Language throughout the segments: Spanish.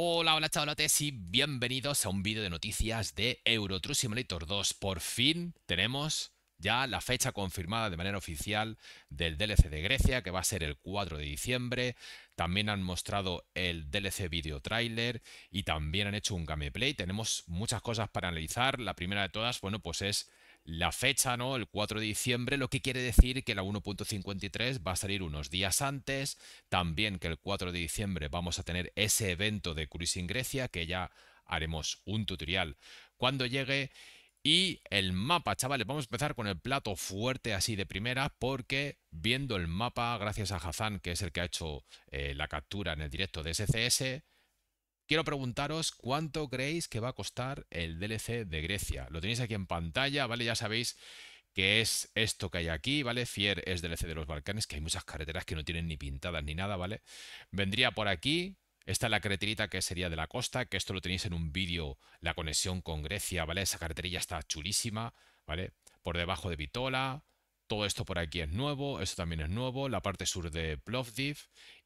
Hola, hola chavalotes y bienvenidos a un vídeo de noticias de Euro Simulator 2. Por fin tenemos ya la fecha confirmada de manera oficial del DLC de Grecia, que va a ser el 4 de diciembre. También han mostrado el DLC video trailer y también han hecho un gameplay. Tenemos muchas cosas para analizar. La primera de todas, bueno, pues es la fecha, ¿no? El 4 de diciembre, lo que quiere decir que la 1.53 va a salir unos días antes, también que el 4 de diciembre vamos a tener ese evento de Cruising Grecia, que ya haremos un tutorial cuando llegue. Y el mapa, chavales, vamos a empezar con el plato fuerte así de primera porque viendo el mapa, gracias a Hazan, que es el que ha hecho eh, la captura en el directo de SCS, Quiero preguntaros cuánto creéis que va a costar el DLC de Grecia. Lo tenéis aquí en pantalla, ¿vale? Ya sabéis que es esto que hay aquí, ¿vale? Fier es DLC de los Balcanes, que hay muchas carreteras que no tienen ni pintadas ni nada, ¿vale? Vendría por aquí, esta es la carreterita que sería de la costa, que esto lo tenéis en un vídeo, la conexión con Grecia, ¿vale? Esa carreterilla está chulísima, ¿vale? Por debajo de Vitola, todo esto por aquí es nuevo, esto también es nuevo, la parte sur de Plovdiv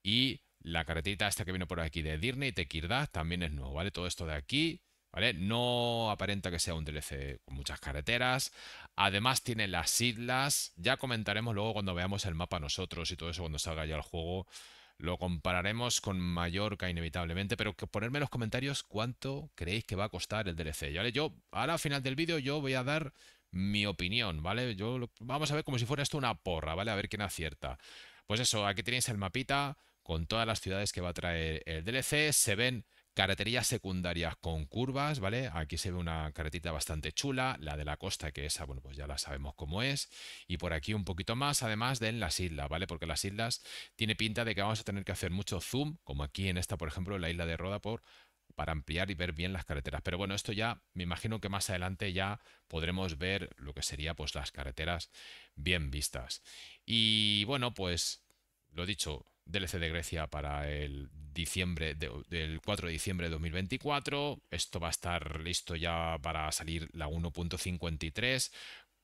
y la carretita esta que vino por aquí de y Tequirdad también es nuevo, ¿vale? Todo esto de aquí, ¿vale? No aparenta que sea un DLC con muchas carreteras. Además tiene las islas. Ya comentaremos luego cuando veamos el mapa nosotros y todo eso cuando salga ya el juego. Lo compararemos con Mallorca inevitablemente, pero que ponerme en los comentarios cuánto creéis que va a costar el DLC, ¿vale? Yo ahora al final del vídeo yo voy a dar mi opinión, ¿vale? Yo vamos a ver como si fuera esto una porra, ¿vale? A ver quién acierta. Pues eso, aquí tenéis el mapita con todas las ciudades que va a traer el DLC. Se ven carreterías secundarias con curvas, ¿vale? Aquí se ve una carretita bastante chula, la de la costa, que esa, bueno, pues ya la sabemos cómo es. Y por aquí un poquito más, además de en las islas, ¿vale? Porque las islas tiene pinta de que vamos a tener que hacer mucho zoom, como aquí en esta, por ejemplo, la isla de Roda, por para ampliar y ver bien las carreteras. Pero bueno, esto ya me imagino que más adelante ya podremos ver lo que sería pues las carreteras bien vistas. Y bueno, pues lo dicho, DLC de Grecia para el diciembre del 4 de diciembre de 2024. Esto va a estar listo ya para salir la 1.53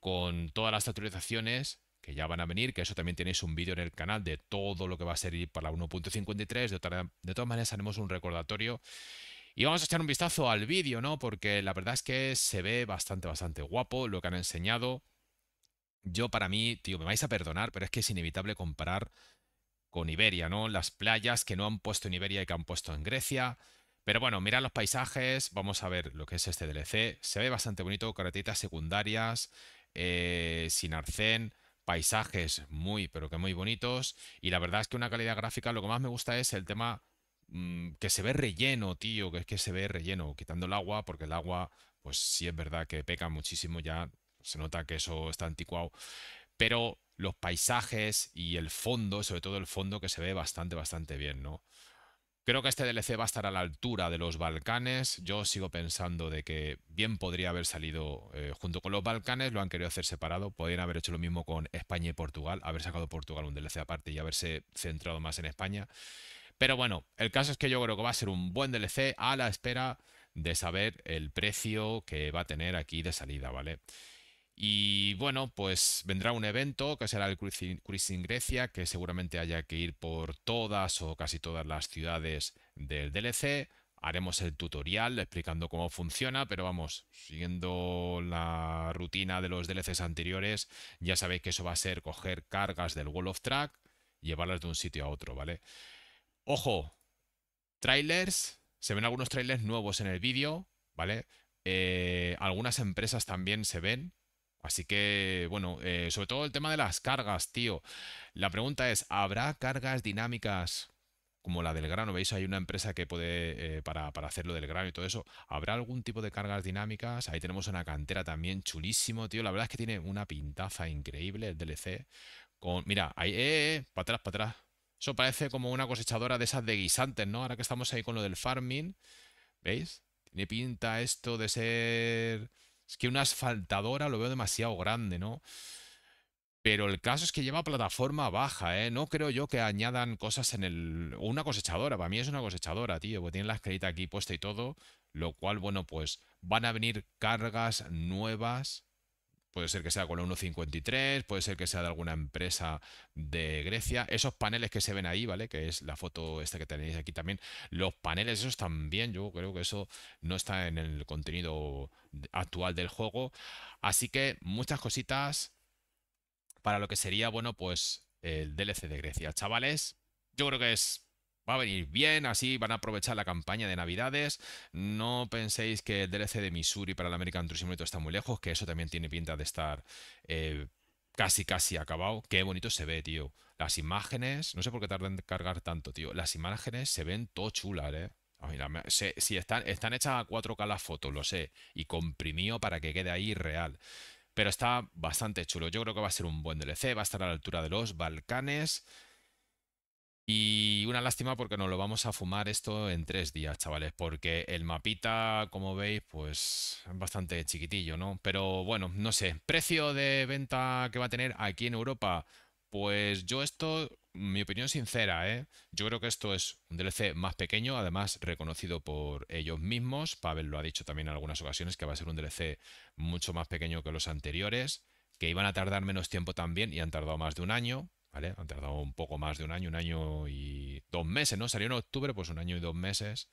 con todas las actualizaciones que ya van a venir, que eso también tenéis un vídeo en el canal de todo lo que va a salir para la 1.53. De, de todas maneras haremos un recordatorio. Y vamos a echar un vistazo al vídeo, ¿no? Porque la verdad es que se ve bastante, bastante guapo lo que han enseñado. Yo para mí, tío, me vais a perdonar, pero es que es inevitable comparar con Iberia, ¿no? Las playas que no han puesto en Iberia y que han puesto en Grecia. Pero bueno, mira los paisajes, vamos a ver lo que es este DLC. Se ve bastante bonito, carretitas secundarias, eh, sin arcén, paisajes muy, pero que muy bonitos. Y la verdad es que una calidad gráfica, lo que más me gusta es el tema mm, que se ve relleno, tío, que es que se ve relleno, quitando el agua, porque el agua, pues sí es verdad que peca muchísimo, ya se nota que eso está anticuado. Pero los paisajes y el fondo, sobre todo el fondo que se ve bastante, bastante bien, ¿no? Creo que este DLC va a estar a la altura de los Balcanes. Yo sigo pensando de que bien podría haber salido eh, junto con los Balcanes, lo han querido hacer separado. Podrían haber hecho lo mismo con España y Portugal, haber sacado Portugal un DLC aparte y haberse centrado más en España. Pero bueno, el caso es que yo creo que va a ser un buen DLC a la espera de saber el precio que va a tener aquí de salida, ¿vale? Y bueno, pues vendrá un evento que será el Cruising Grecia, que seguramente haya que ir por todas o casi todas las ciudades del DLC. Haremos el tutorial explicando cómo funciona, pero vamos, siguiendo la rutina de los DLCs anteriores, ya sabéis que eso va a ser coger cargas del Wall of Track, y llevarlas de un sitio a otro, ¿vale? Ojo, trailers, se ven algunos trailers nuevos en el vídeo, ¿vale? Eh, algunas empresas también se ven, Así que, bueno, eh, sobre todo el tema de las cargas, tío. La pregunta es, ¿habrá cargas dinámicas como la del grano? ¿Veis? Hay una empresa que puede, eh, para, para hacerlo del grano y todo eso. ¿Habrá algún tipo de cargas dinámicas? Ahí tenemos una cantera también chulísimo, tío. La verdad es que tiene una pintaza increíble el DLC. Con, mira, ahí, eh, eh, eh para atrás, para atrás. Eso parece como una cosechadora de esas de guisantes, ¿no? Ahora que estamos ahí con lo del farming, ¿veis? Tiene pinta esto de ser es que una asfaltadora lo veo demasiado grande, ¿no? Pero el caso es que lleva plataforma baja, ¿eh? No creo yo que añadan cosas en el... Una cosechadora, para mí es una cosechadora, tío, porque tienen la escrita aquí puesta y todo, lo cual, bueno, pues van a venir cargas nuevas puede ser que sea con la 1.53, puede ser que sea de alguna empresa de Grecia. Esos paneles que se ven ahí, ¿vale? Que es la foto esta que tenéis aquí también. Los paneles, esos también, yo creo que eso no está en el contenido actual del juego. Así que muchas cositas para lo que sería, bueno, pues el DLC de Grecia. Chavales, yo creo que es va a venir bien, así van a aprovechar la campaña de Navidades. No penséis que el DLC de Missouri para el American Truck Simulator está muy lejos, que eso también tiene pinta de estar eh, casi, casi acabado. Qué bonito se ve, tío. Las imágenes, no sé por qué tardan en cargar tanto, tío. Las imágenes se ven todo chulas, eh. si están, están hechas a 4K las fotos, lo sé, y comprimido para que quede ahí real. Pero está bastante chulo. Yo creo que va a ser un buen DLC, va a estar a la altura de los Balcanes. Y una lástima porque no lo vamos a fumar esto en tres días, chavales, porque el mapita, como veis, pues es bastante chiquitillo, ¿no? Pero bueno, no sé, precio de venta que va a tener aquí en Europa, pues yo esto, mi opinión sincera, ¿eh? Yo creo que esto es un DLC más pequeño, además reconocido por ellos mismos, Pavel lo ha dicho también en algunas ocasiones, que va a ser un DLC mucho más pequeño que los anteriores, que iban a tardar menos tiempo también y han tardado más de un año, han tardado un poco más de un año, un año y dos meses, ¿no? Salió en octubre, pues un año y dos meses.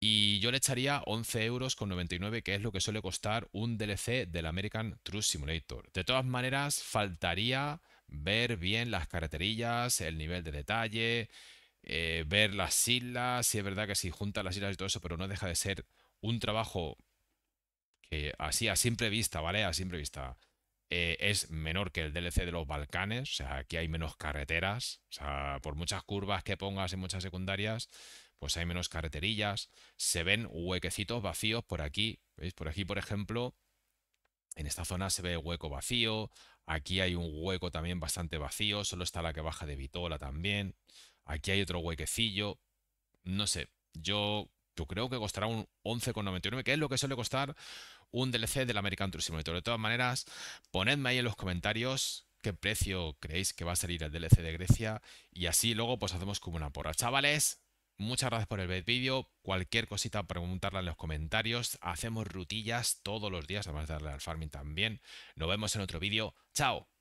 Y yo le echaría 11 euros con que es lo que suele costar un DLC del American Truth Simulator. De todas maneras, faltaría ver bien las carreterillas, el nivel de detalle, eh, ver las islas, si sí, es verdad que si sí, las islas y todo eso, pero no deja de ser un trabajo que así a simple vista, ¿vale? A simple vista eh, es menor que el DLC de los Balcanes, o sea, aquí hay menos carreteras, o sea, por muchas curvas que pongas en muchas secundarias, pues hay menos carreterillas, se ven huequecitos vacíos por aquí, ¿veis? Por aquí, por ejemplo, en esta zona se ve hueco vacío, aquí hay un hueco también bastante vacío, solo está la que baja de Vitola también, aquí hay otro huequecillo, no sé, yo yo creo que costará un 11,99, que es lo que suele costar un DLC del American Truck Simulator. De todas maneras, ponedme ahí en los comentarios qué precio creéis que va a salir el DLC de Grecia y así luego pues hacemos como una porra. Chavales, muchas gracias por el vídeo. Cualquier cosita, preguntarla en los comentarios. Hacemos rutillas todos los días, además de darle al farming también. Nos vemos en otro vídeo. ¡Chao!